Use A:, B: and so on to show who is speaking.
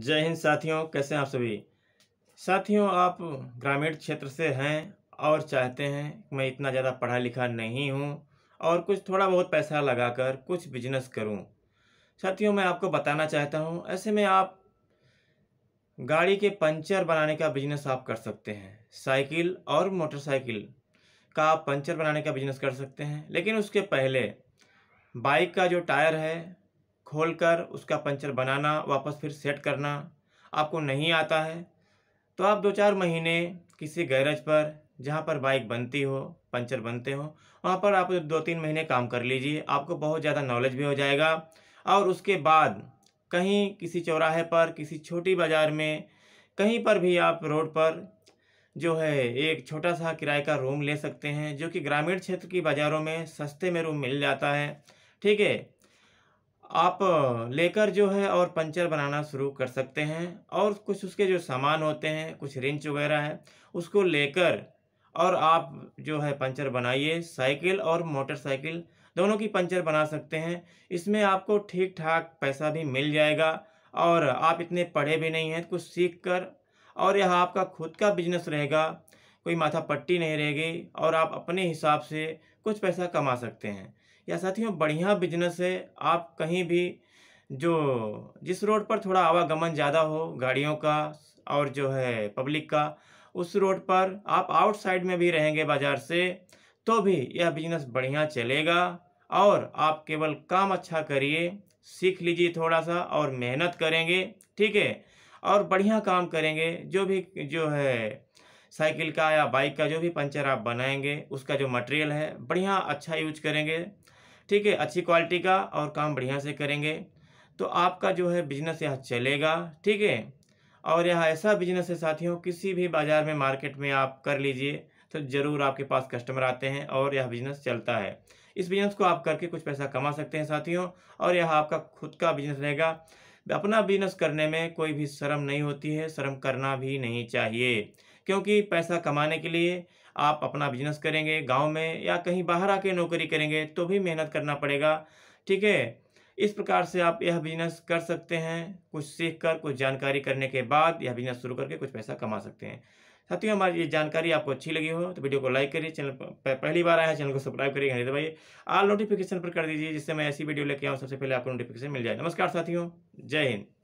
A: जय हिंद साथियों कैसे हैं आप सभी साथियों आप ग्रामीण क्षेत्र से हैं और चाहते हैं मैं इतना ज़्यादा पढ़ा लिखा नहीं हूँ और कुछ थोड़ा बहुत पैसा लगाकर कुछ बिजनेस करूँ साथियों मैं आपको बताना चाहता हूँ ऐसे में आप गाड़ी के पंचर बनाने का बिजनेस आप कर सकते हैं साइकिल और मोटरसाइकिल का आप पंचर बनाने का बिजनेस कर सकते हैं लेकिन उसके पहले बाइक का जो टायर है खोलकर उसका पंचर बनाना वापस फिर सेट करना आपको नहीं आता है तो आप दो चार महीने किसी गैरेज पर जहाँ पर बाइक बनती हो पंचर बनते हो वहाँ पर आप दो तीन महीने काम कर लीजिए आपको बहुत ज़्यादा नॉलेज भी हो जाएगा और उसके बाद कहीं किसी चौराहे पर किसी छोटी बाज़ार में कहीं पर भी आप रोड पर जो है एक छोटा सा किराए का रूम ले सकते हैं जो कि ग्रामीण क्षेत्र की बाज़ारों में सस्ते में रूम मिल जाता है ठीक है आप लेकर जो है और पंचर बनाना शुरू कर सकते हैं और कुछ उसके जो सामान होते हैं कुछ रिंच वगैरह है उसको लेकर और आप जो है पंचर बनाइए साइकिल और मोटरसाइकिल दोनों की पंचर बना सकते हैं इसमें आपको ठीक ठाक पैसा भी मिल जाएगा और आप इतने पढ़े भी नहीं हैं कुछ सीख कर और यह आपका खुद का बिजनेस रहेगा कोई माथा पट्टी नहीं रहेगी और आप अपने हिसाब से कुछ पैसा कमा सकते हैं या साथियों बढ़िया बिजनेस है आप कहीं भी जो जिस रोड पर थोड़ा आवागमन ज़्यादा हो गाड़ियों का और जो है पब्लिक का उस रोड पर आप आउटसाइड में भी रहेंगे बाज़ार से तो भी यह बिजनेस बढ़िया चलेगा और आप केवल काम अच्छा करिए सीख लीजिए थोड़ा सा और मेहनत करेंगे ठीक है और बढ़िया काम करेंगे जो भी जो है साइकिल का या बाइक का जो भी पंचर आप बनाएंगे उसका जो मटेरियल है बढ़िया अच्छा यूज करेंगे ठीक है अच्छी क्वालिटी का और काम बढ़िया से करेंगे तो आपका जो है बिजनेस यह चलेगा ठीक है और यह ऐसा बिजनेस है साथियों किसी भी बाज़ार में मार्केट में आप कर लीजिए तो ज़रूर आपके पास कस्टमर आते हैं और यह बिज़नेस चलता है इस बिज़नेस को आप करके कुछ पैसा कमा सकते हैं साथियों और यह आपका खुद का बिजनेस रहेगा अपना बिजनेस करने में कोई भी शर्म नहीं होती है शर्म करना भी नहीं चाहिए क्योंकि पैसा कमाने के लिए आप अपना बिजनेस करेंगे गांव में या कहीं बाहर आके नौकरी करेंगे तो भी मेहनत करना पड़ेगा ठीक है इस प्रकार से आप यह बिजनेस कर सकते हैं कुछ सीख कर कुछ जानकारी करने के बाद यह बिजनेस शुरू करके कुछ पैसा कमा सकते हैं साथियों हमारी ये जानकारी आपको अच्छी लगी हो तो वीडियो को लाइक करिए चैनल पर पहली बार आया है चैनल को सब्सक्राइब करिए घंटे दबाइए आल नोटिफिकेशन पर कर दीजिए जिससे मैं ऐसी वीडियो लेके आऊँ सबसे पहले आपको नोटिफिकेशन मिल जाए नमस्कार साथियों जय हिंद